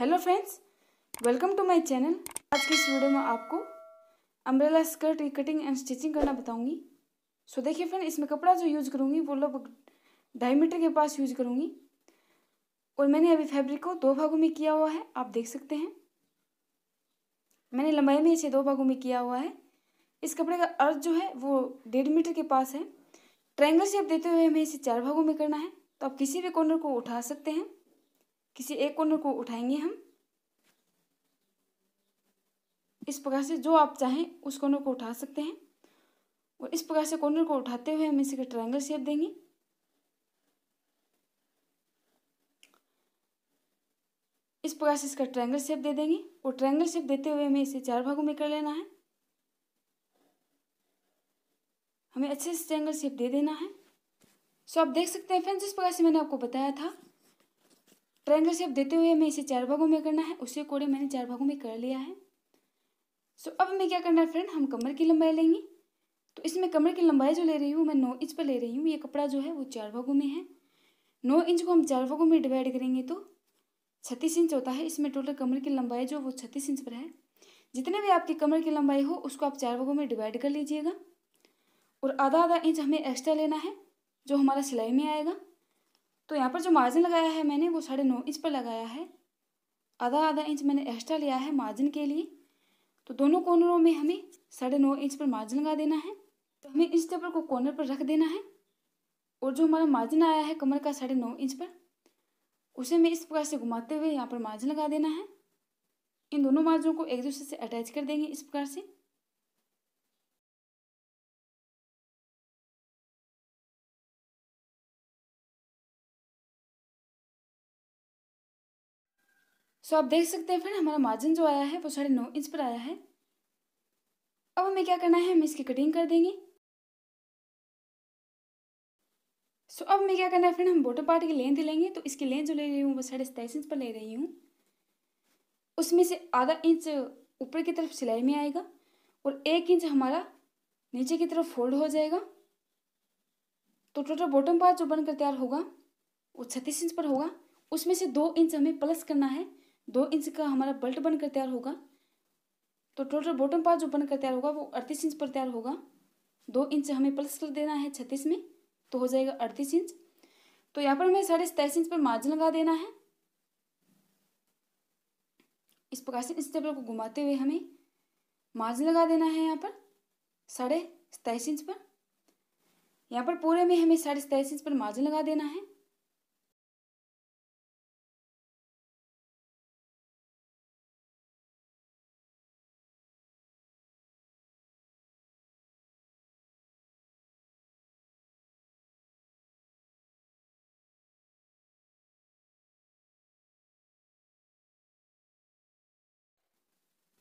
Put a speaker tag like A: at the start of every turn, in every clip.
A: hello friends welcome to my channel आज की इस वीडियो में आपको umbrella skirt cutting and stitching करना बताऊंगी सो देखिए फ्रेंड इसमें कपड़ा जो यूज़ करूँगी वो लगभग ढाई मीटर के पास यूज करूँगी और मैंने अभी फैब्रिक को दो भागों में किया हुआ है आप देख सकते हैं मैंने लंबाई में इसे दो भागों में किया हुआ है इस कपड़े का अर्थ जो है वो डेढ़ मीटर के पास है ट्रैंगल शेप देते हुए हमें इसे चार भागों में करना है तो आप किसी भी कॉर्नर को उठा सकते हैं किसी एक कॉर्नर को उठाएंगे हम इस प्रकार से जो आप चाहें उस कॉर्नर को उठा सकते हैं और इस प्रकार से कॉर्नर को उठाते हुए हम इसे ट्रायंगल शेप देंगे इस प्रकार से इसका ट्रायंगल शेप दे देंगे और ट्रायंगल शेप देते हुए हमें इसे चार भागों में कर लेना है हमें अच्छे से ट्रायंगल शेप दे देना है सो आप देख सकते हैं फ्रेंड्स इस प्रकार से मैंने आपको बताया था ट्रायंगल शेप देते हुए हमें इसे चार भागों में करना है उसी कोड़े मैंने चार भागों में कर लिया है सो अब हमें क्या करना है फ्रेंड हम कमर की लंबाई लेंगे तो इसमें कमर की लंबाई जो ले रही हूँ मैं नौ इंच पर ले रही हूँ ये कपड़ा जो है वो चार भागों में है नौ इंच को हम चार भागों में डिवाइड करेंगे तो छत्तीस इंच होता है इसमें टोटल कमर की लंबाई जो वो छत्तीस इंच पर है जितने भी आपकी कमर की लंबाई हो उसको आप चार भागों में डिवाइड कर लीजिएगा और आधा आधा इंच हमें एक्स्ट्रा लेना है जो हमारा सिलाई में आएगा तो यहाँ पर जो मार्जिन लगाया है मैंने वो साढ़े नौ इंच पर लगाया है आधा आधा इंच मैंने एक्स्ट्रा लिया है मार्जिन के लिए तो दोनों कॉर्नरों में हमें साढ़े नौ इंच पर मार्जिन लगा देना है तो हमें इस टेबल को कॉर्नर पर रख देना है और जो हमारा मार्जिन आया है कमर का साढ़े नौ इंच पर उसे हमें इस प्रकार से घुमाते हुए यहाँ पर मार्जिन लगा देना है इन दोनों मार्जिनों को एक दूसरे से अटैच कर देंगे इस प्रकार से सो आप देख सकते हैं फ्रेंड हमारा मार्जिन जो आया है वो साढ़े नौ इंच पर आया है अब हमें क्या करना है हम इसकी कटिंग कर देंगे सो अब हमें क्या करना है फ्रेंड हम बॉटम पार्ट की लेंथ लेंगे तो इसकी लेंथ जो ले रही हूँ वो साढ़े सताईस इंच पर ले रही हूँ उसमें से आधा इंच ऊपर की तरफ सिलाई में आएगा और एक इंच हमारा नीचे की तरफ फोल्ड हो जाएगा तो टोटल बॉटम पार्ट जो बनकर तैयार होगा वो छत्तीस इंच पर होगा उसमें से दो इंच हमें प्लस करना है दो इंच का हमारा बल्ट बनकर तैयार होगा तो टोटल बॉटम पार्ट जो बनकर तैयार होगा वो अड़तीस इंच पर तैयार होगा दो इंच हमें प्लस कर देना है छत्तीस में तो हो जाएगा अड़तीस इंच तो यहाँ पर हमें साढ़े सताईस इंच पर मार्जिन लगा देना है इस प्रकार से इस टेबल को घुमाते हुए हमें मार्जिन लगा देना है यहाँ पर साढ़े सताईस इंच पर यहाँ पर पूरे में हमें साढ़े सताईस इंच पर मार्जिन लगा देना है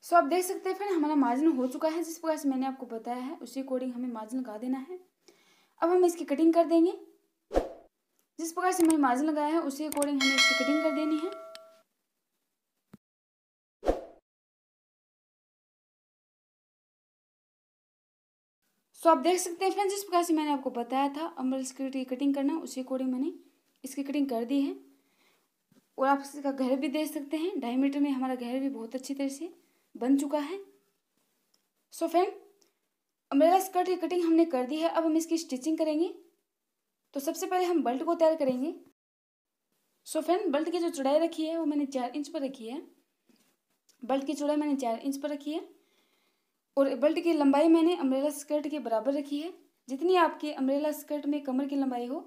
A: सो आप देख सकते हैं फिर हमारा मार्जिन हो चुका है जिस प्रकार से मैंने आपको बताया है उसी अकॉर्डिंग हमें मार्जिन लगा देना है अब हम इसकी कटिंग कर देंगे जिस प्रकार से मैंने मार्जिन लगाया है उसी अकॉर्डिंग हमें इसकी कटिंग कर देनी है सो so, आप देख सकते हैं फ्रेंड्स जिस प्रकार से मैंने आपको बताया था अम्बल की कटिंग करना उसी अकॉर्डिंग मैंने इसकी कटिंग कर दी है और आप इसका घर भी देख सकते हैं ढाई मीटर में हमारा घर भी बहुत अच्छी तरह से बन चुका है so so friend umbrella skirt की कटिंग हमने कर दी है अब हम इसकी स्टिचिंग करेंगे तो सबसे पहले हम बल्ट को तैयार करेंगे सो so फ्रेंड बल्ट की जो चौड़ाई रखी है वो मैंने चार इंच पर रखी है बल्ट की चौड़ाई मैंने चार इंच पर रखी है और बल्ट की लंबाई मैंने अम्ब्रेला स्कर्ट के बराबर रखी है जितनी आपके अम्ब्रेला स्कर्ट में कमर की लंबाई हो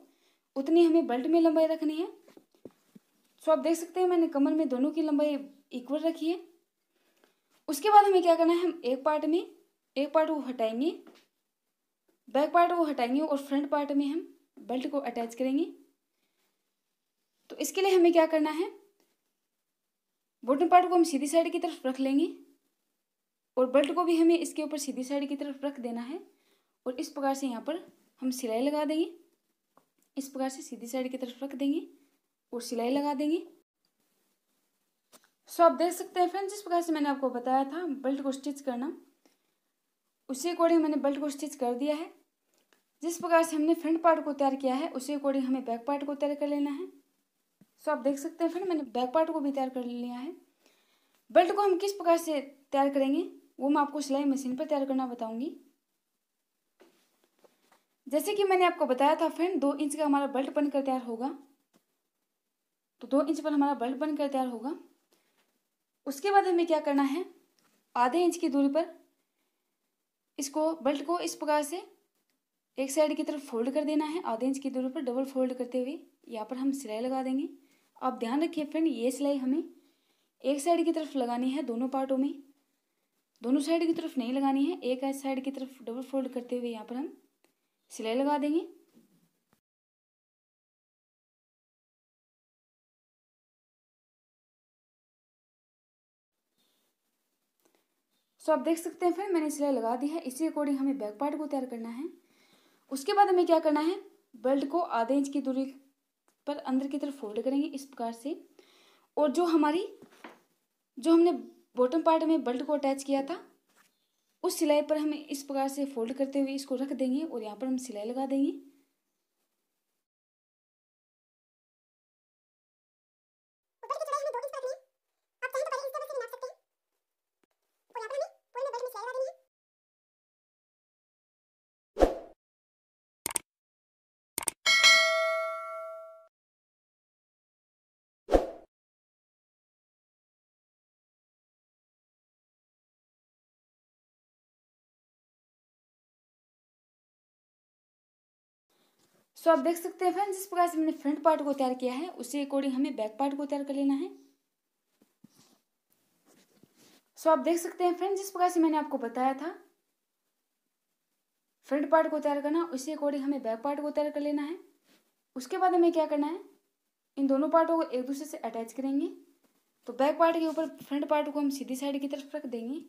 A: उतनी हमें बल्ट में लंबाई रखनी है सो so, आप देख सकते हैं मैंने कमर में दोनों की लंबाई इक्वल रखी है उसके बाद हमें क्या करना है हम एक पार्ट में एक पार्ट वो हटाएंगे बैक पार्ट वो हटाएंगे और फ्रंट पार्ट में हम बेल्ट को अटैच करेंगे तो इसके लिए हमें क्या करना है बॉटम पार्ट को हम सीधी साइड की तरफ रख लेंगे और बेल्ट को भी हमें इसके ऊपर सीधी साइड की तरफ रख देना है और इस प्रकार से यहाँ पर हम सिलाई लगा देंगे इस प्रकार से सीधी साइड की तरफ रख देंगे और सिलाई लगा देंगे सो आप देख सकते हैं फ्रेंड्स जिस प्रकार से मैंने आपको बताया था बेल्ट को स्टिच करना उसी अकॉर्डिंग मैंने बेल्ट को स्टिच कर दिया है जिस प्रकार से हमने फ्रंट पार्ट को तैयार किया है उसी अकॉर्डिंग हमें बैक पार्ट को तैयार कर लेना है सो आप देख सकते हैं फ्रेंड मैंने बैक पार्ट को भी तैयार कर लिया है बेल्ट को हम किस प्रकार से तैयार करेंगे वो मैं आपको सिलाई मशीन पर तैयार करना बताऊंगी जैसे कि मैंने आपको बताया था फ्रेंड दो इंच का हमारा बेल्ट बनकर तैयार होगा तो दो इंच पर हमारा बेल्ट बनकर तैयार होगा उसके बाद हमें क्या करना है आधे इंच की दूरी पर इसको बेल्ट को इस प्रकार से एक साइड की तरफ फोल्ड कर देना है आधे इंच की दूरी पर डबल फोल्ड करते हुए यहाँ पर हम सिलाई लगा देंगे आप ध्यान रखिए फ्रेंड ये सिलाई हमें एक साइड की तरफ लगानी है दोनों पार्टों में दोनों साइड की तरफ नहीं लगानी है एक साइड की तरफ डबल फोल्ड करते हुए यहाँ पर हम सिलाई लगा देंगे सो आप देख सकते हैं फ्रेंड मैंने सिलाई लगा दी है इसी अकॉर्डिंग हमें बैक पार्ट को तैयार करना है उसके बाद हमें क्या करना है बेल्ट को आधे इंच की दूरी पर अंदर की तरफ फोल्ड करेंगे इस प्रकार से और जो हमारी जो हमने बॉटम पार्ट में बेल्ट को अटैच किया था उस सिलाई पर हमें इस प्रकार से फोल्ड करते हुए इसको रख देंगे और यहाँ पर हम सिलाई लगा देंगे सो आप देख सकते हैं फ्रेंड जिस प्रकार से मैंने फ्रंट पार्ट को तैयार किया है उसी अकॉर्डिंग हमें बैक पार्ट को तैयार कर लेना है सो आप देख सकते हैं फ्रेंड जिस प्रकार से मैंने आपको बताया था फ्रंट पार्ट को तैयार करना उसी अकॉर्डिंग हमें बैक पार्ट को तैयार कर लेना है उसके बाद हमें क्या करना है इन दोनों पार्टों को एक दूसरे से अटैच करेंगे तो बैक पार्ट के ऊपर फ्रंट पार्ट को हम सीधी साइड की तरफ रख देंगे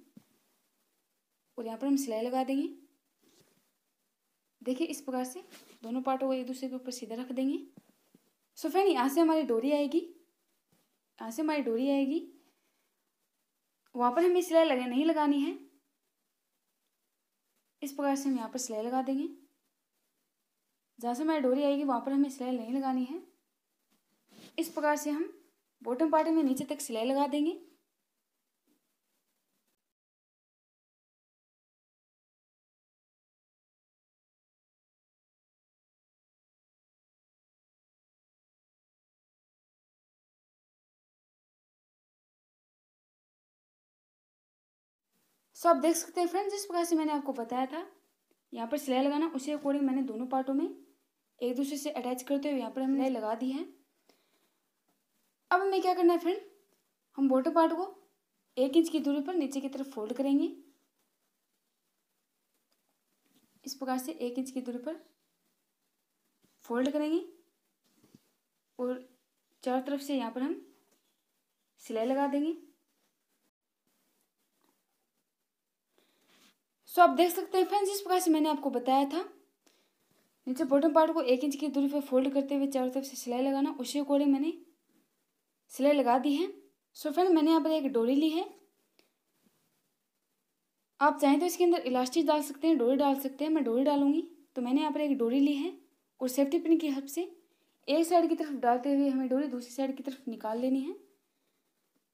A: और यहाँ पर हम सिलाई लगा देंगे देखिए इस प्रकार से दोनों पार्टों को एक दूसरे के ऊपर सीधा रख देंगे सो फ्रेंड यहाँ से हमारी डोरी आएगी यहाँ से हमारी डोरी आएगी वहाँ पर हमें सिलाई लगने नहीं लगानी है इस प्रकार से हम यहाँ पर सिलाई लगा देंगे जहाँ से हमारी डोरी आएगी वहाँ पर हमें सिलाई नहीं लगानी है इस प्रकार से हम बॉटम पार्ट में नीचे तक सिलाई लगा देंगे सो आप देख सकते हैं फ्रेंड्स जिस प्रकार से मैंने आपको बताया था यहाँ पर सिलाई लगाना उसी अकॉर्डिंग मैंने दोनों पार्टों में एक दूसरे से अटैच करते हुए यहाँ पर हमने लगा दी है अब हमें क्या करना है फ्रेंड हम बोटो पार्ट को एक इंच की दूरी पर नीचे की तरफ फोल्ड करेंगे इस प्रकार से एक इंच की दूरी पर फोल्ड करेंगे और चारों तरफ से यहाँ पर हम सिलाई लगा देंगे सो आप देख सकते हैं फ्रेंड्स इस प्रकार से मैंने आपको बताया था नीचे बॉटम पार्ट को एक इंच की दूरी पर फोल्ड करते हुए चारों तरफ से सिलाई लगाना उसी अकॉर्डिंग मैंने सिलाई लगा दी है सो so फ्रेंड मैंने यहाँ पर एक डोरी ली है आप चाहें तो इसके अंदर इलास्टिक डाल सकते हैं डोरी डाल सकते हैं मैं डोरी डालूंगी तो मैंने यहाँ पर एक डोरी ली है और सेफ्टी पिन की हेल्प से एक साइड की तरफ डालते हुए हमें डोरी दूसरी साइड की तरफ निकाल लेनी है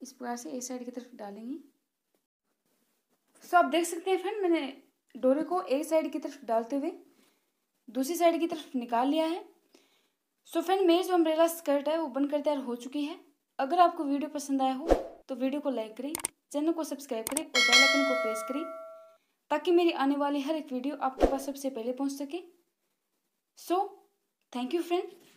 A: इस प्रकार से एक साइड की तरफ डालेंगे सो आप देख सकते हैं फ्रेंड मैंने डोरे को एक साइड की तरफ डालते हुए दूसरी साइड की तरफ निकाल लिया है सो फ्रेंड मेरी जो अम्ब्रेला स्कर्ट है वो बनकर तैयार हो चुकी है अगर आपको वीडियो पसंद आया हो तो वीडियो को लाइक करें चैनल को सब्सक्राइब करें और बेल आइकन को प्रेस करें ताकि मेरी आने वाली हर एक वीडियो आपके पास सबसे पहले पहुंच सके सो थैंक यू फ्रेंड